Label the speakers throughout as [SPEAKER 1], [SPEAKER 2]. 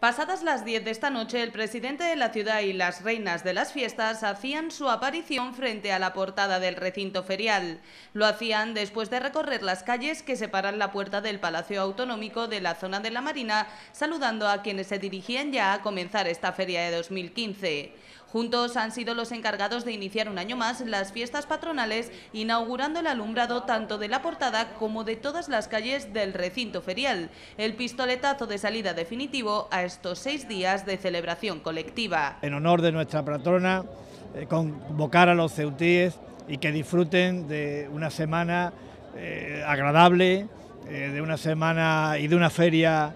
[SPEAKER 1] Pasadas las 10 de esta noche, el presidente de la ciudad y las reinas de las fiestas hacían su aparición frente a la portada del recinto ferial. Lo hacían después de recorrer las calles que separan la puerta del Palacio Autonómico de la zona de la Marina, saludando a quienes se dirigían ya a comenzar esta feria de 2015. Juntos han sido los encargados de iniciar un año más las fiestas patronales, inaugurando el alumbrado tanto de la portada como de todas las calles del recinto ferial. El pistoletazo de salida definitivo a estos seis días de celebración colectiva.
[SPEAKER 2] En honor de nuestra patrona, eh, convocar a los ceutíes y que disfruten de una semana eh, agradable, eh, de una semana y de una feria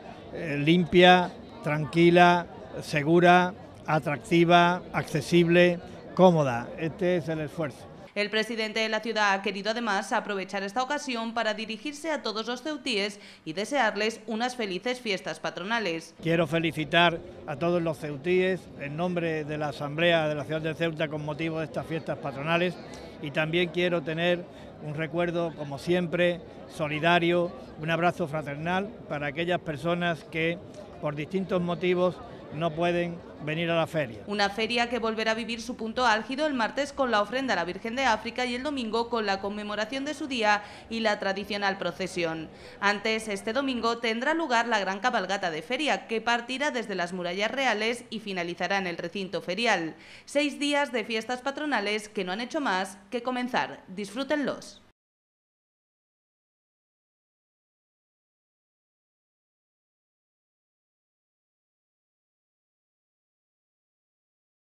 [SPEAKER 2] limpia, tranquila, segura, atractiva, accesible, cómoda. Este es el esfuerzo.
[SPEAKER 1] El presidente de la ciudad ha querido además aprovechar esta ocasión para dirigirse a todos los ceutíes y desearles unas felices fiestas patronales.
[SPEAKER 2] Quiero felicitar a todos los ceutíes en nombre de la Asamblea de la Ciudad de Ceuta con motivo de estas fiestas patronales y también quiero tener un recuerdo, como siempre, solidario, un abrazo fraternal para aquellas personas que por distintos motivos no pueden venir a la feria.
[SPEAKER 1] Una feria que volverá a vivir su punto álgido el martes con la ofrenda a la Virgen de África y el domingo con la conmemoración de su día y la tradicional procesión. Antes, este domingo tendrá lugar la gran cabalgata de feria que partirá desde las murallas reales y finalizará en el recinto ferial. Seis días de fiestas patronales que no han hecho más que comenzar. Disfrútenlos.